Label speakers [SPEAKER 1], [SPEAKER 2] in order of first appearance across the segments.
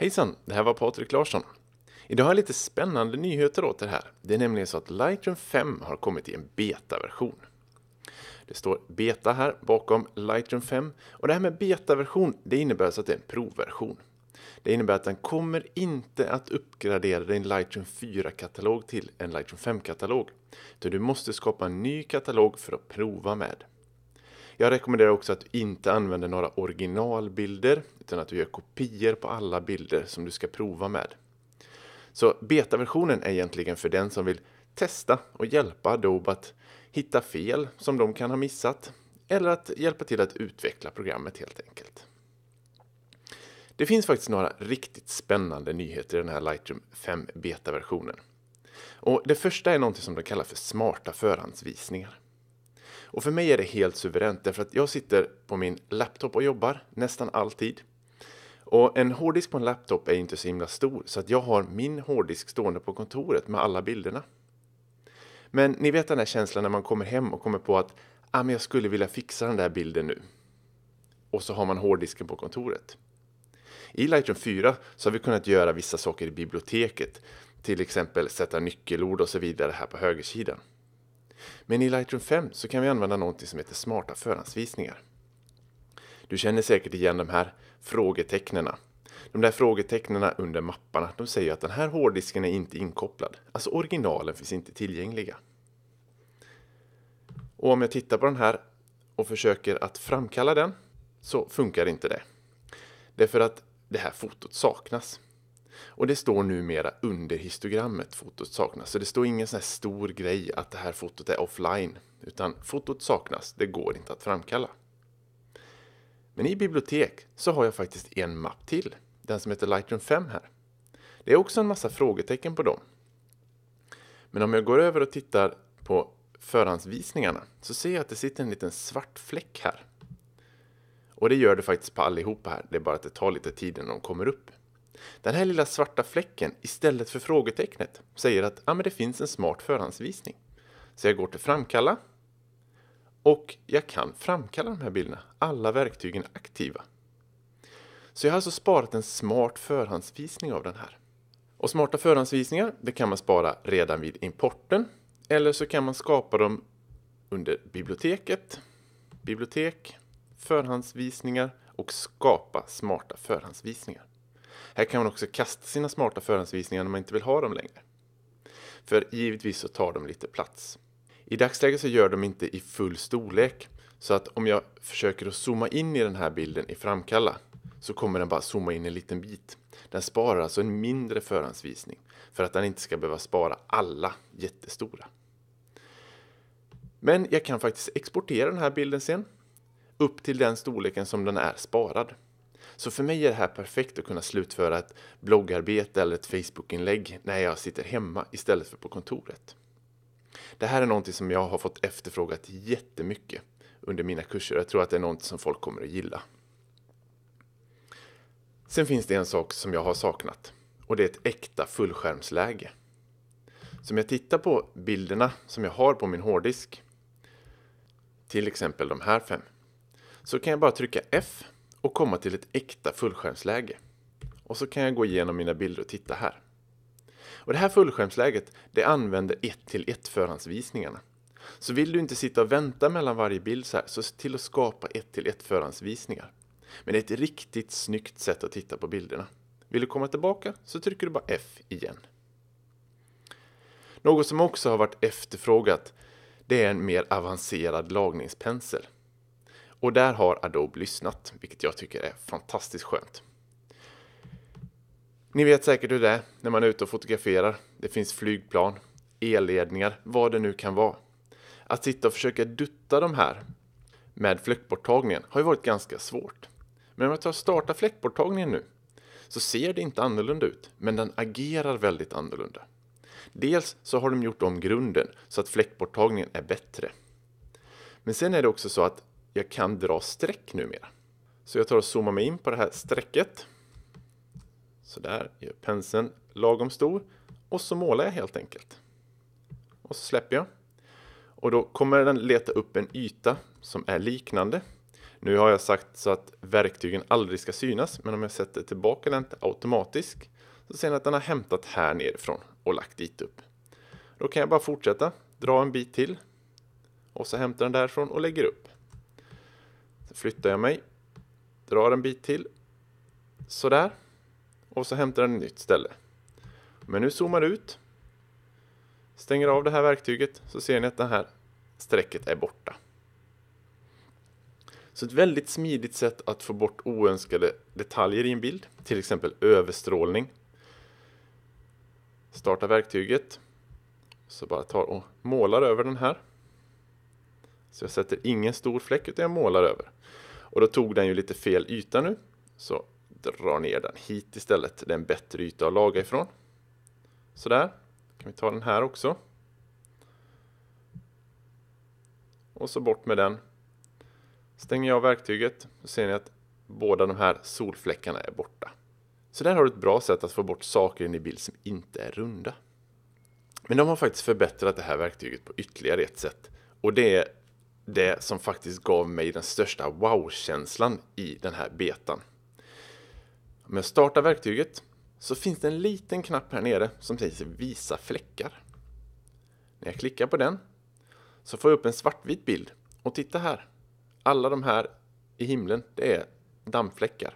[SPEAKER 1] Hejsan, det här var Patrik Larsson. Idag har jag lite spännande nyheter åt er här. Det är nämligen så att Lightroom 5 har kommit i en betaversion. Det står beta här bakom Lightroom 5 och det här med betaversion det innebär så att det är en provversion. Det innebär att den kommer inte att uppgradera din Lightroom 4-katalog till en Lightroom 5-katalog. Utan du måste skapa en ny katalog för att prova med. Jag rekommenderar också att du inte använder några originalbilder utan att du gör kopior på alla bilder som du ska prova med. Så betaversionen är egentligen för den som vill testa och hjälpa Adobe att hitta fel som de kan ha missat eller att hjälpa till att utveckla programmet helt enkelt. Det finns faktiskt några riktigt spännande nyheter i den här Lightroom 5 betaversionen. Och det första är något som de kallar för smarta förhandsvisningar. Och för mig är det helt suveränt därför att jag sitter på min laptop och jobbar nästan alltid. Och en hårddisk på en laptop är inte så himla stor så att jag har min hårddisk stående på kontoret med alla bilderna. Men ni vet den här känslan när man kommer hem och kommer på att ah, men jag skulle vilja fixa den där bilden nu. Och så har man hårddisken på kontoret. I Lightroom 4 så har vi kunnat göra vissa saker i biblioteket, till exempel sätta nyckelord och så vidare här på högersidan. Men i Lightroom 5 så kan vi använda något som heter smarta förhandsvisningar. Du känner säkert igen de här frågetecknen. De där frågetecknen under mapparna, de säger att den här hårddisken är inte inkopplad. Alltså originalen finns inte tillgängliga. Och om jag tittar på den här och försöker att framkalla den så funkar inte det. Det är för att det här fotot saknas. Och det står numera under histogrammet fotot saknas. Så det står ingen sån stor grej att det här fotot är offline. Utan fotot saknas, det går inte att framkalla. Men i bibliotek så har jag faktiskt en mapp till. Den som heter Lightroom 5 här. Det är också en massa frågetecken på dem. Men om jag går över och tittar på förhandsvisningarna så ser jag att det sitter en liten svart fläck här. Och det gör det faktiskt på allihopa här, det är bara att det tar lite tid innan de kommer upp. Den här lilla svarta fläcken istället för frågetecknet säger att ah, men det finns en smart förhandsvisning. Så jag går till framkalla och jag kan framkalla de här bilderna. Alla verktygen är aktiva. Så jag har alltså sparat en smart förhandsvisning av den här. Och smarta förhandsvisningar det kan man spara redan vid importen eller så kan man skapa dem under biblioteket, bibliotek, förhandsvisningar och skapa smarta förhandsvisningar. Här kan man också kasta sina smarta förhandsvisningar när man inte vill ha dem längre. För givetvis så tar de lite plats. I dagsläget så gör de inte i full storlek. Så att om jag försöker att zooma in i den här bilden i Framkalla så kommer den bara zooma in en liten bit. Den sparar alltså en mindre förhandsvisning för att den inte ska behöva spara alla jättestora. Men jag kan faktiskt exportera den här bilden sen upp till den storleken som den är sparad. Så för mig är det här perfekt att kunna slutföra ett bloggarbete eller ett Facebookinlägg när jag sitter hemma istället för på kontoret. Det här är någonting som jag har fått efterfrågat jättemycket under mina kurser. Jag tror att det är någonting som folk kommer att gilla. Sen finns det en sak som jag har saknat och det är ett äkta fullskärmsläge. Så om jag tittar på bilderna som jag har på min hårddisk, till exempel de här fem, så kan jag bara trycka F och komma till ett äkta fullskärmsläge. Och så kan jag gå igenom mina bilder och titta här. Och det här fullskärmsläget det använder 1 1 förhandsvisningarna. Så vill du inte sitta och vänta mellan varje bild så här, så se till att skapa 1 1 förhandsvisningar. Men det är ett riktigt snyggt sätt att titta på bilderna. Vill du komma tillbaka så trycker du bara F igen. Något som också har varit efterfrågat det är en mer avancerad lagningspensel. Och där har Adobe lyssnat, vilket jag tycker är fantastiskt skönt. Ni vet säkert hur det är när man är ute och fotograferar. Det finns flygplan, elledningar, vad det nu kan vara. Att sitta och försöka dutta de här med fläckborttagningen har ju varit ganska svårt. Men om jag tar och startar fläckborttagningen nu så ser det inte annorlunda ut, men den agerar väldigt annorlunda. Dels så har de gjort om grunden så att fläckborttagningen är bättre. Men sen är det också så att jag kan dra streck numera. Så jag tar och zoomar mig in på det här strecket. Sådär, gör penseln lagom stor och så målar jag helt enkelt. Och så släpper jag. Och då kommer den leta upp en yta som är liknande. Nu har jag sagt så att verktygen aldrig ska synas, men om jag sätter tillbaka den automatiskt. så ser ni att den har hämtat här nerifrån och lagt dit upp. Då kan jag bara fortsätta, dra en bit till och så hämtar den därifrån och lägger upp flyttar jag mig, drar en bit till, sådär, och så hämtar den ett nytt ställe. Men nu zoomar ut, stänger av det här verktyget så ser ni att det här strecket är borta. Så ett väldigt smidigt sätt att få bort oönskade detaljer i en bild, till exempel överstrålning. Starta verktyget, så bara tar och målar över den här. Så jag sätter ingen stor fläck utan jag målar över. Och då tog den ju lite fel yta nu. Så dra ner den hit istället. Det är en bättre yta att laga ifrån. Sådär. Kan vi ta den här också. Och så bort med den. Stänger jag verktyget så ser ni att båda de här solfläckarna är borta. Så där har du ett bra sätt att få bort saker in i bild som inte är runda. Men de har faktiskt förbättrat det här verktyget på ytterligare ett sätt. Och det är det som faktiskt gav mig den största wow-känslan i den här betan. Om jag startar verktyget så finns det en liten knapp här nere som säger visa fläckar. När jag klickar på den så får jag upp en svartvit bild och titta här. Alla de här i himlen, det är dammfläckar.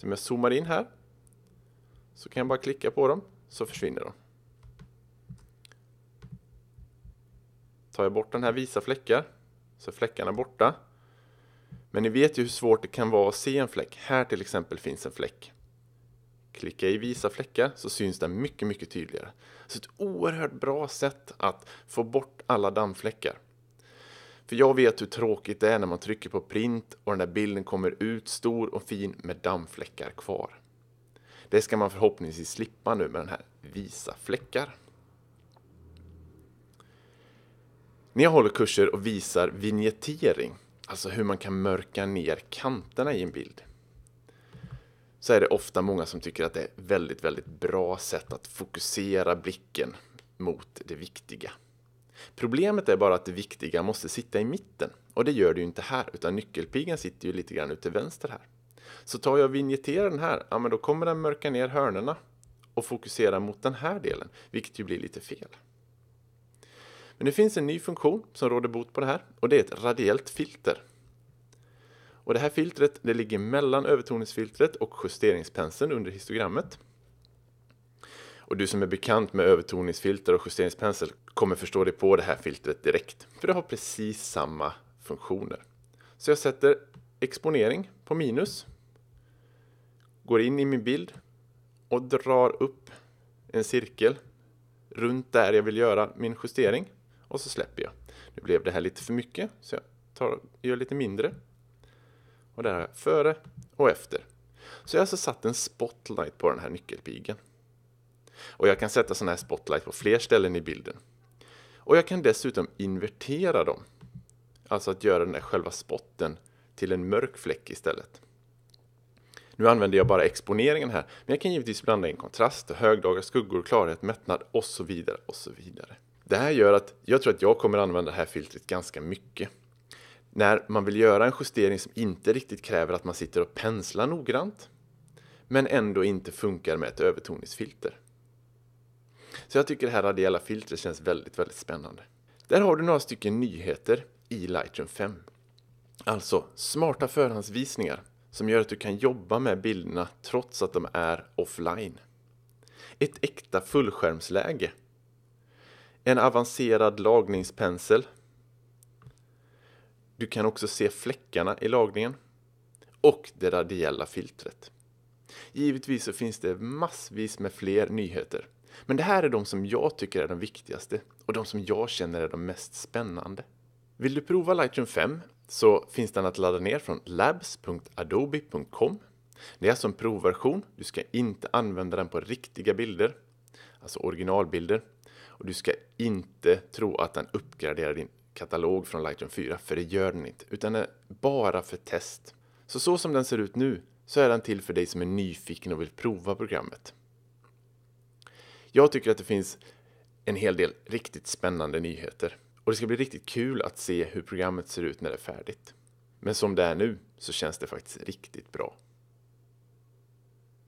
[SPEAKER 1] Så om jag zoomar in här så kan jag bara klicka på dem så försvinner de. Tar jag bort den här visa fläckar så är fläckarna borta. Men ni vet ju hur svårt det kan vara att se en fläck. Här till exempel finns en fläck. Klicka i visa fläckar så syns den mycket, mycket tydligare. Så ett oerhört bra sätt att få bort alla dammfläckar. För jag vet hur tråkigt det är när man trycker på print och den där bilden kommer ut stor och fin med dammfläckar kvar. Det ska man förhoppningsvis slippa nu med den här visa fläckar. När jag håller kurser och visar vignettering, alltså hur man kan mörka ner kanterna i en bild, så är det ofta många som tycker att det är ett väldigt, väldigt bra sätt att fokusera blicken mot det viktiga. Problemet är bara att det viktiga måste sitta i mitten och det gör det ju inte här, utan nyckelpigan sitter ju lite grann ut till vänster här. Så tar jag och vinjetterar den här, ja men då kommer den mörka ner hörnerna och fokusera mot den här delen, vilket ju blir lite fel. Men det finns en ny funktion som råder bot på det här och det är ett radiellt filter. Och det här filtret det ligger mellan övertoningsfiltret och justeringspenseln under histogrammet. Och du som är bekant med övertoningsfilter och justeringspensel kommer förstå dig på det här filtret direkt, för det har precis samma funktioner. Så jag sätter exponering på minus, går in i min bild och drar upp en cirkel runt där jag vill göra min justering och så släpper jag. Nu blev det här lite för mycket så jag tar, gör lite mindre. Och där har jag före och efter. Så jag har alltså satt en spotlight på den här nyckelpigen. Och jag kan sätta sådana här spotlight på fler ställen i bilden. Och jag kan dessutom invertera dem. Alltså att göra den där själva spotten till en mörk fläck istället. Nu använder jag bara exponeringen här, men jag kan givetvis blanda in kontrast, högdagar, skuggor, klarhet, mättnad och så vidare och så vidare. Det här gör att jag tror att jag kommer använda det här filtret ganska mycket. När man vill göra en justering som inte riktigt kräver att man sitter och penslar noggrant men ändå inte funkar med ett övertoningsfilter. Så jag tycker det här radiella filtret känns väldigt, väldigt spännande. Där har du några stycken nyheter i Lightroom 5. Alltså smarta förhandsvisningar som gör att du kan jobba med bilderna trots att de är offline. Ett äkta fullskärmsläge en avancerad lagningspensel. Du kan också se fläckarna i lagningen. Och det radiella filtret. Givetvis så finns det massvis med fler nyheter. Men det här är de som jag tycker är de viktigaste och de som jag känner är de mest spännande. Vill du prova Lightroom 5 så finns den att ladda ner från labs.adobe.com. Det är alltså en provversion, du ska inte använda den på riktiga bilder, alltså originalbilder. Och du ska inte tro att den uppgraderar din katalog från Lightroom 4, för det gör den inte, utan är bara för test. Så så som den ser ut nu så är den till för dig som är nyfiken och vill prova programmet. Jag tycker att det finns en hel del riktigt spännande nyheter och det ska bli riktigt kul att se hur programmet ser ut när det är färdigt. Men som det är nu så känns det faktiskt riktigt bra.